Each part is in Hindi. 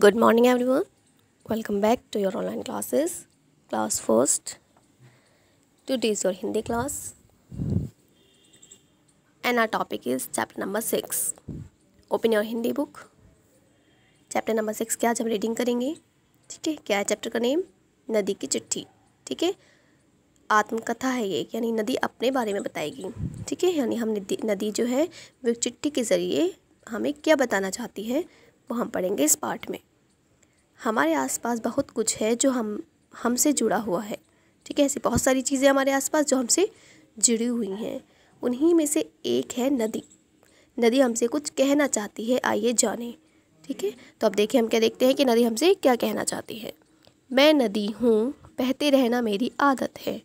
good morning everyone welcome back to your online classes class first today is your hindi class and our topic is chapter number six open your hindi book chapter number six की आज हम reading करेंगे ठीक है क्या है चैप्टर का नेम नदी की चिट्ठी ठीक है आत्मकथा है ये यानी नदी अपने बारे में बताएगी ठीक है यानी हम नदी नदी जो है वो चिट्ठी के ज़रिए हमें क्या बताना चाहती है वो हम पढ़ेंगे इस पार्ट में हमारे आसपास बहुत कुछ है जो हम हमसे जुड़ा हुआ है ठीक है ऐसी बहुत सारी चीज़ें हमारे आसपास जो हमसे जुड़ी हुई हैं उन्हीं में से एक है नदी नदी हमसे कुछ कहना चाहती है आइए जाने ठीक है तो अब देखिए हम क्या देखते हैं कि नदी हमसे क्या कहना चाहती है मैं नदी हूँ बहते रहना मेरी आदत है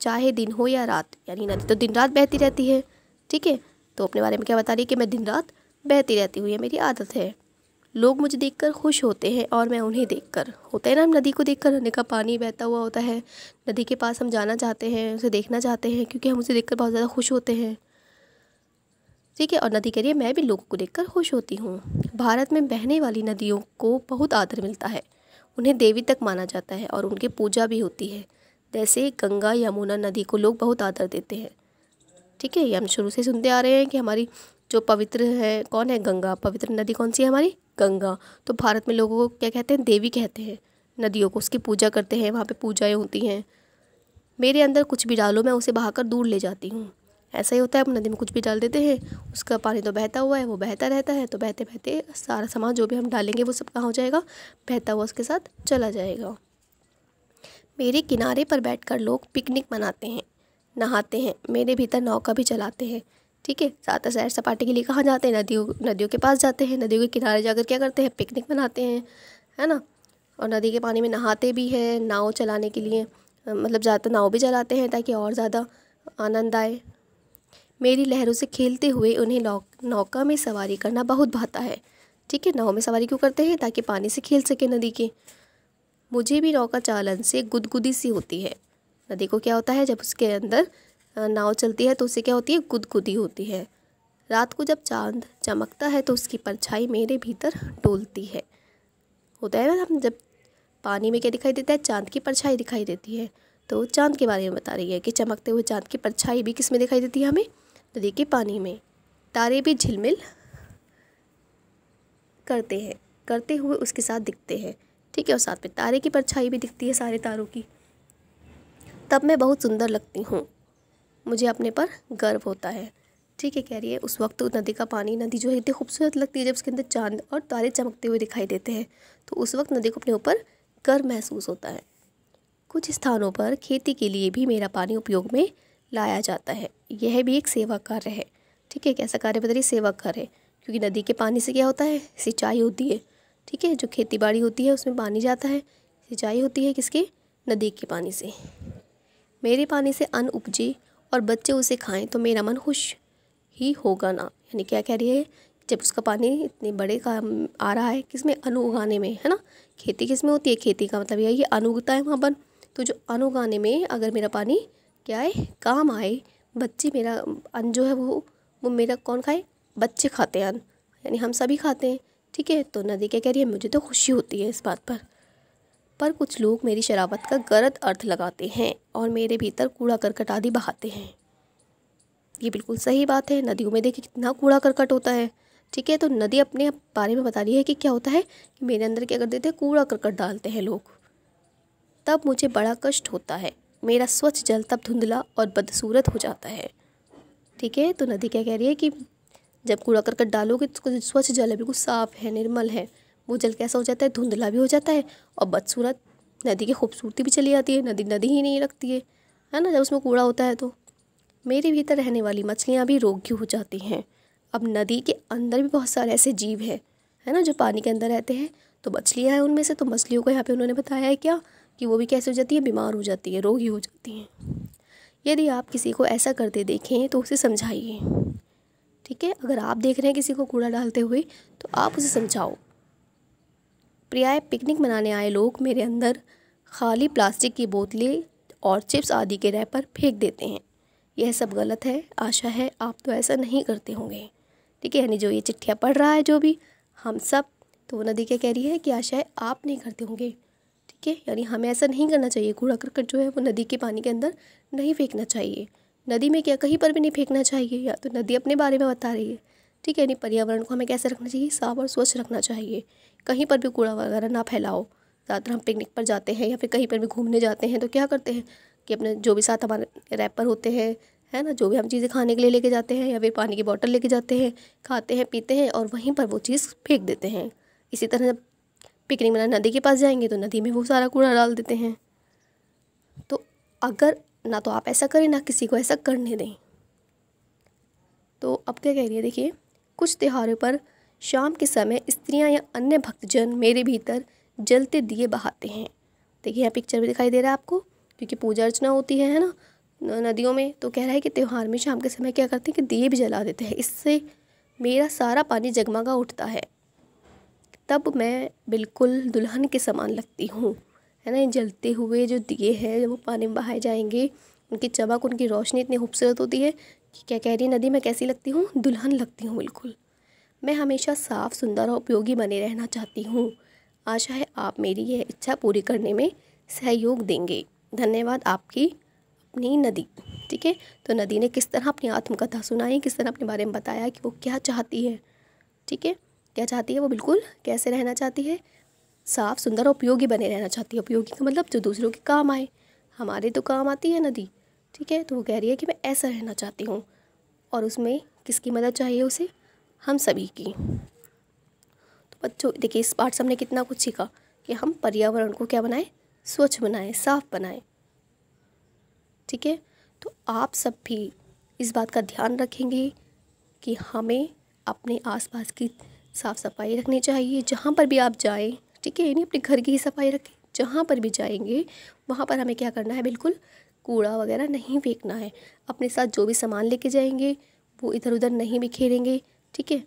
चाहे दिन हो या रात यानी नदी तो दिन रात बहती रहती है ठीक है तो अपने बारे में क्या बता रही है कि मैं दिन रात बहती रहती हुई है मेरी आदत है लोग मुझे देखकर खुश होते हैं और मैं उन्हें देखकर होता है ना हम नदी को देखकर नदी का पानी बहता हुआ होता है नदी के पास हम जाना चाहते हैं उसे देखना चाहते हैं क्योंकि हम उसे देखकर बहुत ज़्यादा खुश होते हैं ठीक है और नदी के लिए मैं भी लोगों को देखकर खुश होती हूँ भारत में बहने वाली नदियों को बहुत आदर मिलता है उन्हें देवी तक माना जाता है और उनकी पूजा भी होती है जैसे गंगा यमुना नदी को लोग बहुत आदर देते हैं ठीक है ये हम शुरू से सुनते आ रहे हैं कि हमारी जो पवित्र है कौन है गंगा पवित्र नदी कौन सी है हमारी गंगा तो भारत में लोगों को क्या कहते हैं देवी कहते हैं नदियों को उसकी पूजा करते हैं वहाँ पे पूजाएं होती हैं मेरे अंदर कुछ भी डालो मैं उसे बहाकर दूर ले जाती हूँ ऐसा ही होता है हम नदी में कुछ भी डाल देते हैं उसका पानी तो बहता हुआ है वो बहता रहता है तो बहते बहते सारा सामान जो भी हम डालेंगे वो सब कहाँ हो जाएगा बहता हुआ उसके साथ चला जाएगा मेरे किनारे पर बैठकर लोग पिकनिक मनाते हैं नहाते हैं मेरे भीतर नौका भी चलाते हैं ठीक है ज़्यादा सैर सपाटे के लिए कहाँ जाते हैं नदियों नदियों के पास जाते हैं नदियों के किनारे जाकर क्या करते हैं पिकनिक मनाते हैं है ना और नदी के पानी में नहाते भी हैं नाव चलाने के लिए मतलब ज़्यादा नाव भी चलाते हैं ताकि और ज़्यादा आनंद आए मेरी लहरों से खेलते हुए उन्हें नौका में सवारी करना बहुत भाता है ठीक है नाव में सवारी क्यों करते हैं ताकि पानी से खेल सके नदी के मुझे भी नौका चालन से गुदगुदी सी होती है नदी को क्या होता है जब उसके अंदर नाव चलती है तो उसे क्या होती है गुदगुदी होती है रात को जब चांद चमकता है तो उसकी परछाई मेरे भीतर डोलती है होता है ना हम जब पानी में क्या दिखाई देता है चांद की परछाई दिखाई देती है तो चांद के बारे में बता रही है कि चमकते हुए चांद की परछाई भी किस में दिखाई देती है हमें नदी के पानी में तारे भी झिलमिल करते हैं करते हुए उसके साथ दिखते हैं ठीक है और साथ में तारे की परछाई भी दिखती है सारे तारों की तब मैं बहुत सुंदर लगती हूँ मुझे अपने पर गर्व होता है ठीक है कह रही है उस वक्त नदी का पानी नदी जो है इतनी खूबसूरत लगती है जब उसके अंदर चांद और तारे चमकते हुए दिखाई देते हैं तो उस वक्त नदी को अपने ऊपर गर्व महसूस होता है कुछ स्थानों पर खेती के लिए भी मेरा पानी उपयोग में लाया जाता है यह भी एक सेवा कार्य है ठीक है कैसा कार्य बता रही सेवा कार्य है क्योंकि नदी के पानी से क्या होता है सिंचाई होती है ठीक है जो खेती बाड़ी होती है उसमें पानी जाता है सिंचाई होती है किसके नदी के पानी से मेरे पानी से अन्न उपजी और बच्चे उसे खाएं तो मेरा मन खुश ही होगा ना यानी क्या कह रही है जब उसका पानी इतने बड़े का आ रहा है किस में अनु उगाने में है ना खेती किस में होती है खेती का मतलब यही अनु उगता है वहाँ पर तो जो अनु उगाने में अगर मेरा पानी क्या है काम आए बच्चे मेरा अन जो है वो वो मेरा कौन खाए बच्चे खाते हैं अन यानी हम सभी खाते हैं ठीक है तो नदी क्या कह रही है मुझे तो खुशी होती है इस बात पर पर कुछ लोग मेरी शराबत का गलत अर्थ लगाते हैं और मेरे भीतर कूड़ा करकट आदि बहाते हैं ये बिल्कुल सही बात है नदियों में देखिए कितना कूड़ा करकट होता है ठीक है तो नदी अपने बारे में बता रही है कि क्या होता है कि मेरे अंदर क्या कर देते हैं कूड़ा करकट डालते हैं लोग तब मुझे बड़ा कष्ट होता है मेरा स्वच्छ जल तब धुंधला और बदसूरत हो जाता है ठीक है तो नदी क्या कह रही है कि जब कूड़ा करकट डालोगे तो स्वच्छ जल है बिल्कुल साफ़ है निर्मल है वो जल कैसा हो जाता है धुंधला भी हो जाता है और बदसूरत नदी की खूबसूरती भी चली जाती है नदी नदी ही नहीं रखती है है ना जब उसमें कूड़ा होता है तो मेरे भीतर रहने वाली मछलियाँ भी रोगी हो जाती हैं अब नदी के अंदर भी बहुत सारे ऐसे जीव हैं है ना जो पानी के अंदर रहते हैं तो मछलियाँ हैं उनमें से तो मछलियों को यहाँ पे उन्होंने बताया है क्या कि वो भी कैसे हो जाती है बीमार हो जाती है रोगी हो जाती हैं यदि आप किसी को ऐसा करते देखें तो उसे समझाइए ठीक है अगर आप देख रहे हैं किसी को कूड़ा डालते हुए तो आप उसे समझाओ प्रियाय पिकनिक मनाने आए लोग मेरे अंदर खाली प्लास्टिक की बोतलें और चिप्स आदि के रैपर फेंक देते हैं यह सब गलत है आशा है आप तो ऐसा नहीं करते होंगे ठीक है यानी जो ये चिट्ठियाँ पढ़ रहा है जो भी हम सब तो वो नदी क्या कह रही है कि आशा है आप नहीं करते होंगे ठीक है यानी हमें ऐसा नहीं करना चाहिए कूड़ा करकट जो है वो नदी के पानी के अंदर नहीं फेंकना चाहिए नदी में क्या कहीं पर भी नहीं फेंकना चाहिए या तो नदी अपने बारे में बता रही है ठीक है यानी पर्यावरण को हमें कैसे रखना चाहिए साफ और स्वच्छ रखना चाहिए कहीं पर भी कूड़ा वगैरह ना फैलाओ ज़्यादातर हम पिकनिक पर जाते हैं या फिर कहीं पर भी घूमने जाते हैं तो क्या करते हैं कि अपने जो भी साथ हमारे रैपर होते हैं है ना जो भी हम चीज़ें खाने के लिए लेके जाते हैं या फिर पानी की बॉटल लेके जाते हैं खाते हैं पीते हैं और वहीं पर वो चीज़ फेंक देते हैं इसी तरह जब पिकनिक मना नदी के पास जाएंगे तो नदी में वो सारा कूड़ा डाल देते हैं तो अगर ना तो आप ऐसा करें ना किसी को ऐसा करने दें तो अब क्या कह रही है देखिए कुछ त्योहारों पर शाम के समय स्त्रियां या अन्य भक्तजन मेरे भीतर जलते दिए बहाते हैं देखिए यहाँ पिक्चर भी दिखाई दे रहा है आपको क्योंकि पूजा अर्चना होती है है ना नदियों में तो कह रहा है कि त्यौहार में शाम के समय क्या करते हैं कि दिए भी जला देते हैं इससे मेरा सारा पानी जगमगा उठता है तब मैं बिल्कुल दुल्हन के समान लगती हूँ है ना जलते हुए जो दिए हैं वो पानी में बहाए जाएंगे उनकी चमक उनकी रोशनी इतनी खूबसूरत होती है कि क्या कह रही है नदी मैं कैसी लगती हूँ दुल्हन लगती हूँ बिल्कुल मैं हमेशा साफ़ सुंदर और उपयोगी बने रहना चाहती हूँ आशा है आप मेरी यह इच्छा पूरी करने में सहयोग देंगे धन्यवाद आपकी अपनी नदी ठीक है तो नदी ने किस तरह अपनी आत्मकथा सुनाई किस तरह अपने बारे में बताया कि वो क्या चाहती है ठीक है क्या चाहती है वो बिल्कुल कैसे रहना चाहती है साफ़ सुंदर और उपयोगी बने रहना चाहती है उपयोगी का मतलब जो दूसरों के काम आए हमारे तो काम आती है नदी ठीक है तो वो कह रही है कि मैं ऐसा रहना चाहती हूँ और उसमें किसकी मदद चाहिए उसे हम सभी की तो बच्चों देखिए इस पार्ट से हमने कितना कुछ सीखा कि हम पर्यावरण को क्या बनाएं स्वच्छ बनाएं साफ बनाएं ठीक है तो आप सब भी इस बात का ध्यान रखेंगे कि हमें अपने आसपास की साफ़ सफाई रखनी चाहिए जहाँ पर भी आप जाएं ठीक है यानी अपने घर की ही सफाई रखें जहाँ पर भी जाएंगे वहाँ पर हमें क्या करना है बिल्कुल कूड़ा वगैरह नहीं फेंकना है अपने साथ जो भी सामान लेके जाएंगे वो इधर उधर नहीं बिखेरेंगे ठीक है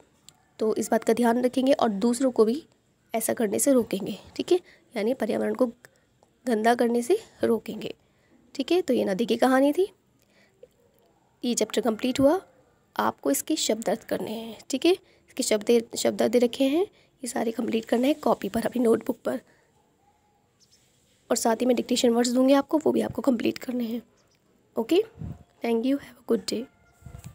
तो इस बात का ध्यान रखेंगे और दूसरों को भी ऐसा करने से रोकेंगे ठीक है यानी पर्यावरण को गंदा करने से रोकेंगे ठीक है तो ये नदी की कहानी थी ये चैप्टर कंप्लीट हुआ आपको इसके शब्द अर्थ करने हैं ठीक है इसके शब्द शब्द दे रखे हैं ये सारे कंप्लीट करना है कॉपी पर अपनी नोटबुक पर और साथ ही मैं डिक्टेशन वर्ड्स दूंगी आपको वो भी आपको कंप्लीट करने हैं okay thank you have a good day